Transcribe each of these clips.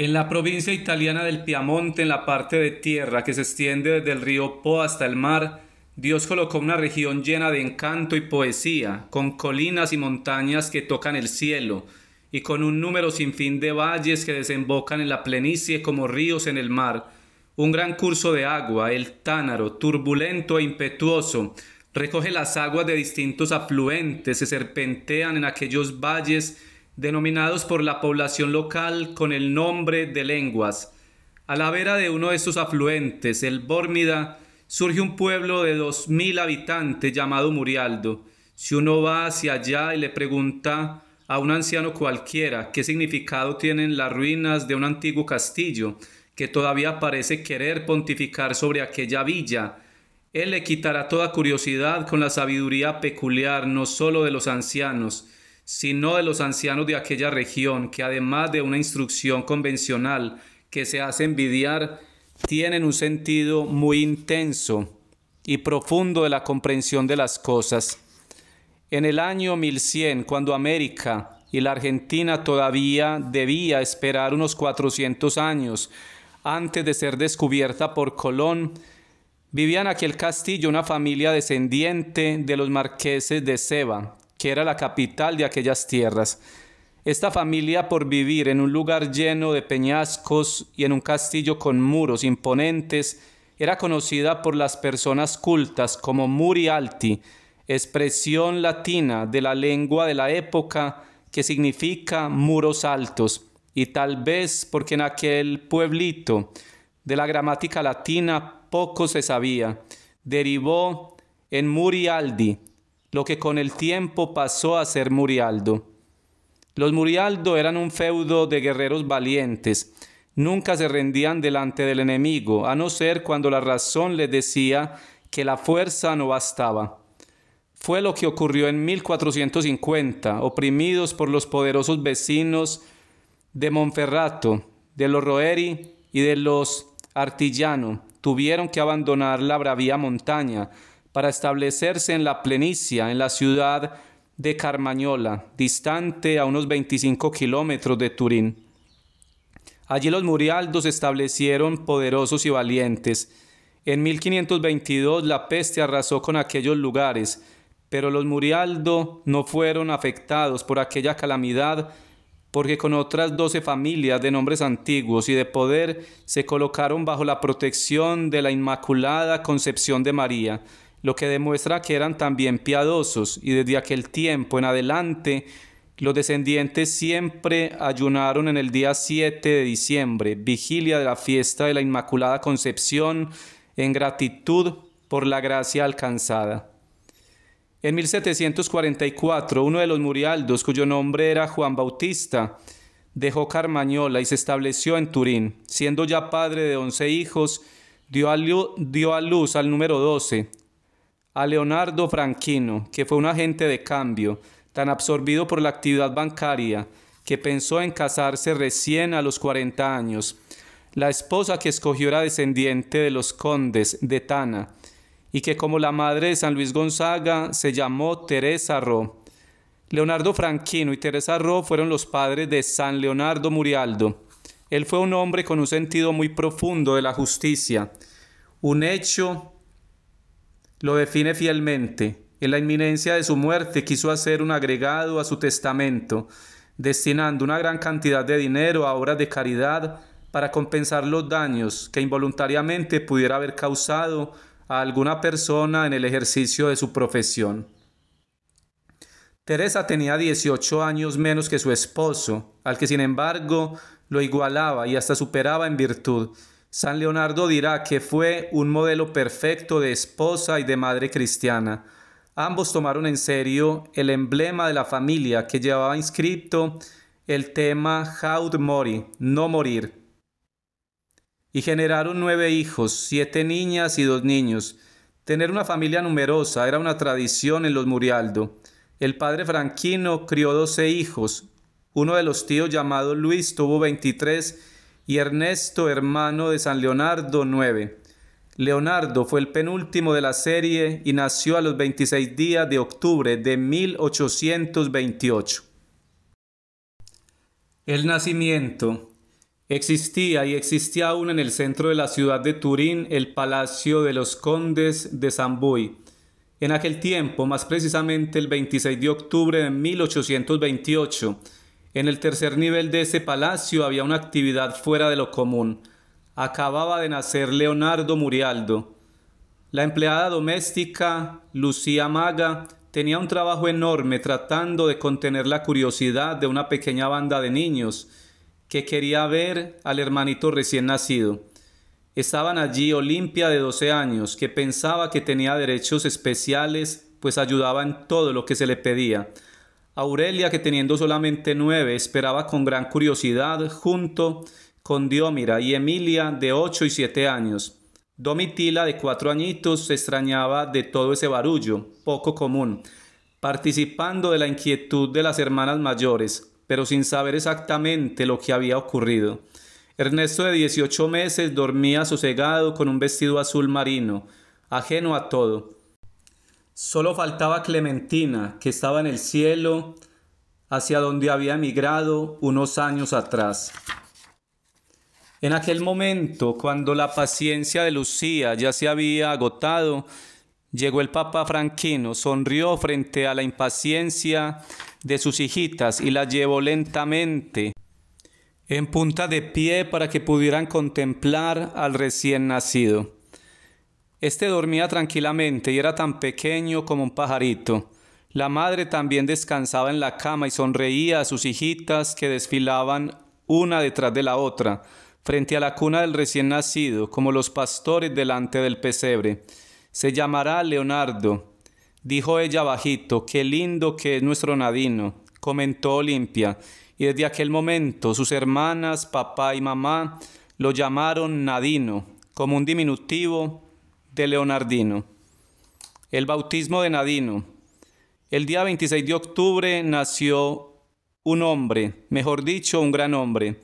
En la provincia italiana del Piamonte, en la parte de tierra que se extiende desde el río Po hasta el mar, Dios colocó una región llena de encanto y poesía, con colinas y montañas que tocan el cielo, y con un número sin fin de valles que desembocan en la plenicie como ríos en el mar, un gran curso de agua, el Tánaro, turbulento e impetuoso, recoge las aguas de distintos afluentes, se serpentean en aquellos valles denominados por la población local con el nombre de lenguas. A la vera de uno de sus afluentes, el Bórmida, surge un pueblo de dos mil habitantes llamado Murialdo. Si uno va hacia allá y le pregunta a un anciano cualquiera qué significado tienen las ruinas de un antiguo castillo, que todavía parece querer pontificar sobre aquella villa, él le quitará toda curiosidad con la sabiduría peculiar no sólo de los ancianos, sino de los ancianos de aquella región, que además de una instrucción convencional que se hace envidiar, tienen un sentido muy intenso y profundo de la comprensión de las cosas. En el año 1100, cuando América y la Argentina todavía debía esperar unos 400 años antes de ser descubierta por Colón, vivía en aquel castillo una familia descendiente de los marqueses de Seba, que era la capital de aquellas tierras. Esta familia, por vivir en un lugar lleno de peñascos y en un castillo con muros imponentes, era conocida por las personas cultas como Murialti, expresión latina de la lengua de la época que significa muros altos, y tal vez porque en aquel pueblito de la gramática latina poco se sabía, derivó en Murialdi, lo que con el tiempo pasó a ser Murialdo. Los Murialdo eran un feudo de guerreros valientes, nunca se rendían delante del enemigo, a no ser cuando la razón les decía que la fuerza no bastaba. Fue lo que ocurrió en 1450, oprimidos por los poderosos vecinos de Monferrato, de los Roeri y de los Artillano, tuvieron que abandonar la bravía montaña para establecerse en la plenicia, en la ciudad de Carmañola, distante a unos 25 kilómetros de Turín. Allí los murialdos se establecieron poderosos y valientes. En 1522 la peste arrasó con aquellos lugares, pero los murialdo no fueron afectados por aquella calamidad, porque con otras doce familias de nombres antiguos y de poder se colocaron bajo la protección de la Inmaculada Concepción de María, lo que demuestra que eran también piadosos y desde aquel tiempo en adelante los descendientes siempre ayunaron en el día 7 de diciembre, vigilia de la fiesta de la Inmaculada Concepción, en gratitud por la gracia alcanzada. En 1744, uno de los murialdos, cuyo nombre era Juan Bautista, dejó Carmañola y se estableció en Turín. Siendo ya padre de once hijos, dio a, luz, dio a luz al número 12, a Leonardo Franquino, que fue un agente de cambio, tan absorbido por la actividad bancaria, que pensó en casarse recién a los 40 años. La esposa que escogió era descendiente de los condes de Tana, y que como la madre de San Luis Gonzaga se llamó Teresa Ro. Leonardo Franquino y Teresa Ro fueron los padres de San Leonardo Murialdo. Él fue un hombre con un sentido muy profundo de la justicia, un hecho lo define fielmente. En la inminencia de su muerte quiso hacer un agregado a su testamento, destinando una gran cantidad de dinero a obras de caridad para compensar los daños que involuntariamente pudiera haber causado a alguna persona en el ejercicio de su profesión. Teresa tenía 18 años menos que su esposo, al que sin embargo lo igualaba y hasta superaba en virtud, San Leonardo dirá que fue un modelo perfecto de esposa y de madre cristiana. Ambos tomaron en serio el emblema de la familia que llevaba inscrito el tema Haud Mori, no morir. Y generaron nueve hijos, siete niñas y dos niños. Tener una familia numerosa era una tradición en los Murialdo. El padre Franquino crió doce hijos. Uno de los tíos llamado Luis tuvo veintitrés y Ernesto, hermano de San Leonardo, IX. Leonardo fue el penúltimo de la serie y nació a los 26 días de octubre de 1828. El nacimiento. Existía y existía aún en el centro de la ciudad de Turín el Palacio de los Condes de Sambuy. En aquel tiempo, más precisamente el 26 de octubre de 1828, en el tercer nivel de ese palacio había una actividad fuera de lo común. Acababa de nacer Leonardo Murialdo. La empleada doméstica, Lucía Maga, tenía un trabajo enorme tratando de contener la curiosidad de una pequeña banda de niños que quería ver al hermanito recién nacido. Estaban allí Olimpia de doce años, que pensaba que tenía derechos especiales, pues ayudaba en todo lo que se le pedía. Aurelia, que teniendo solamente nueve, esperaba con gran curiosidad junto con Diomira y Emilia, de ocho y siete años. Domitila, de cuatro añitos, se extrañaba de todo ese barullo, poco común, participando de la inquietud de las hermanas mayores, pero sin saber exactamente lo que había ocurrido. Ernesto, de 18 meses, dormía sosegado con un vestido azul marino, ajeno a todo. Solo faltaba Clementina, que estaba en el cielo, hacia donde había emigrado unos años atrás. En aquel momento, cuando la paciencia de Lucía ya se había agotado, llegó el Papa Franquino, sonrió frente a la impaciencia de sus hijitas y las llevó lentamente en punta de pie para que pudieran contemplar al recién nacido. Este dormía tranquilamente y era tan pequeño como un pajarito. La madre también descansaba en la cama y sonreía a sus hijitas que desfilaban una detrás de la otra, frente a la cuna del recién nacido, como los pastores delante del pesebre. Se llamará Leonardo, dijo ella bajito, qué lindo que es nuestro Nadino, comentó Olimpia, y desde aquel momento sus hermanas, papá y mamá lo llamaron Nadino, como un diminutivo de Leonardino. El bautismo de Nadino. El día 26 de octubre nació un hombre, mejor dicho, un gran hombre.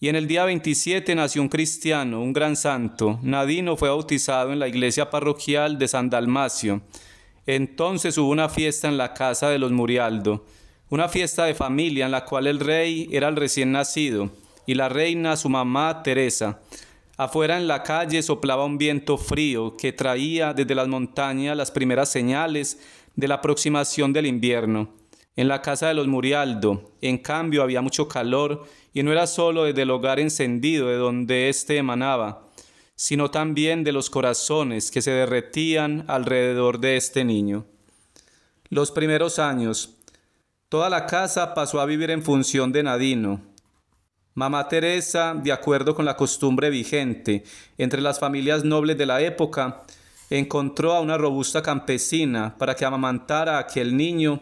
Y en el día 27 nació un cristiano, un gran santo. Nadino fue bautizado en la iglesia parroquial de San Dalmacio. Entonces hubo una fiesta en la casa de los Murialdo, una fiesta de familia en la cual el rey era el recién nacido y la reina su mamá Teresa. Afuera en la calle soplaba un viento frío que traía desde las montañas las primeras señales de la aproximación del invierno. En la casa de los Murialdo, en cambio, había mucho calor y no era solo desde el hogar encendido de donde éste emanaba, sino también de los corazones que se derretían alrededor de este niño. Los primeros años, toda la casa pasó a vivir en función de Nadino, Mamá Teresa, de acuerdo con la costumbre vigente entre las familias nobles de la época, encontró a una robusta campesina para que amamantara a aquel niño,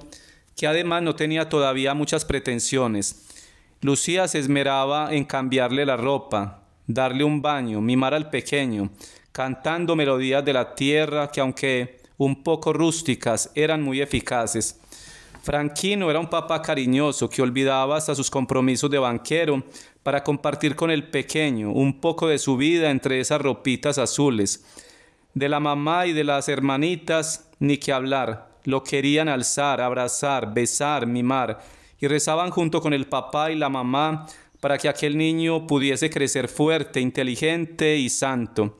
que además no tenía todavía muchas pretensiones. Lucía se esmeraba en cambiarle la ropa, darle un baño, mimar al pequeño, cantando melodías de la tierra que aunque un poco rústicas eran muy eficaces. Franquino era un papá cariñoso que olvidaba hasta sus compromisos de banquero para compartir con el pequeño un poco de su vida entre esas ropitas azules. De la mamá y de las hermanitas, ni que hablar. Lo querían alzar, abrazar, besar, mimar, y rezaban junto con el papá y la mamá para que aquel niño pudiese crecer fuerte, inteligente y santo.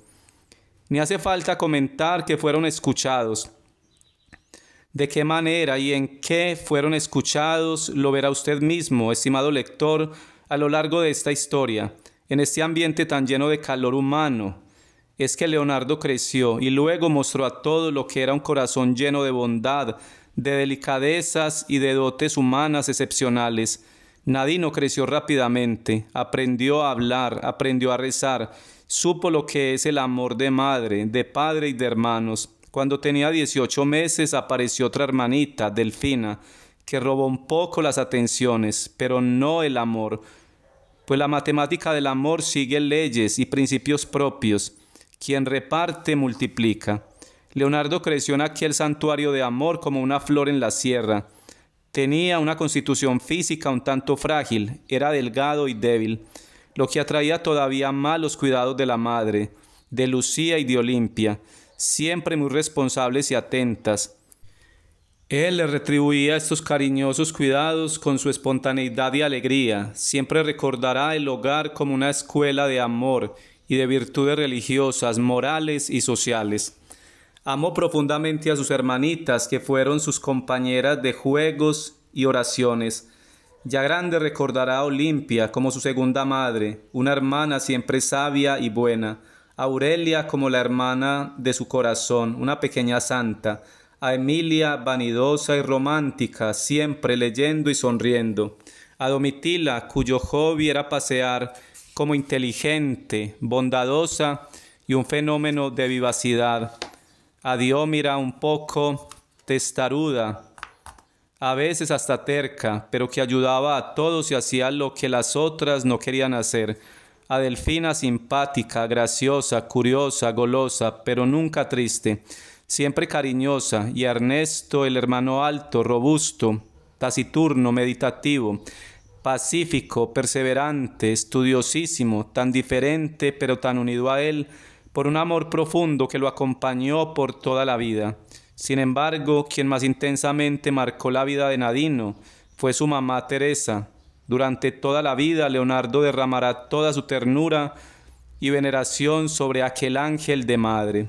Ni hace falta comentar que fueron escuchados de qué manera y en qué fueron escuchados lo verá usted mismo, estimado lector, a lo largo de esta historia, en este ambiente tan lleno de calor humano. Es que Leonardo creció y luego mostró a todo lo que era un corazón lleno de bondad, de delicadezas y de dotes humanas excepcionales. Nadino creció rápidamente, aprendió a hablar, aprendió a rezar, supo lo que es el amor de madre, de padre y de hermanos cuando tenía 18 meses apareció otra hermanita, Delfina, que robó un poco las atenciones, pero no el amor, pues la matemática del amor sigue leyes y principios propios. Quien reparte multiplica. Leonardo creció en aquel santuario de amor como una flor en la sierra. Tenía una constitución física un tanto frágil, era delgado y débil, lo que atraía todavía más los cuidados de la madre, de Lucía y de Olimpia, siempre muy responsables y atentas. Él le retribuía estos cariñosos cuidados con su espontaneidad y alegría. Siempre recordará el hogar como una escuela de amor y de virtudes religiosas, morales y sociales. Amó profundamente a sus hermanitas, que fueron sus compañeras de juegos y oraciones. Ya grande recordará a Olimpia como su segunda madre, una hermana siempre sabia y buena, Aurelia como la hermana de su corazón, una pequeña santa, a Emilia vanidosa y romántica, siempre leyendo y sonriendo, a Domitila cuyo hobby era pasear como inteligente, bondadosa y un fenómeno de vivacidad, a Diómira un poco testaruda, a veces hasta terca, pero que ayudaba a todos y hacía lo que las otras no querían hacer Adelfina simpática, graciosa, curiosa, golosa, pero nunca triste, siempre cariñosa, y Ernesto, el hermano alto, robusto, taciturno, meditativo, pacífico, perseverante, estudiosísimo, tan diferente pero tan unido a él, por un amor profundo que lo acompañó por toda la vida. Sin embargo, quien más intensamente marcó la vida de Nadino fue su mamá Teresa, durante toda la vida, Leonardo derramará toda su ternura y veneración sobre aquel ángel de madre.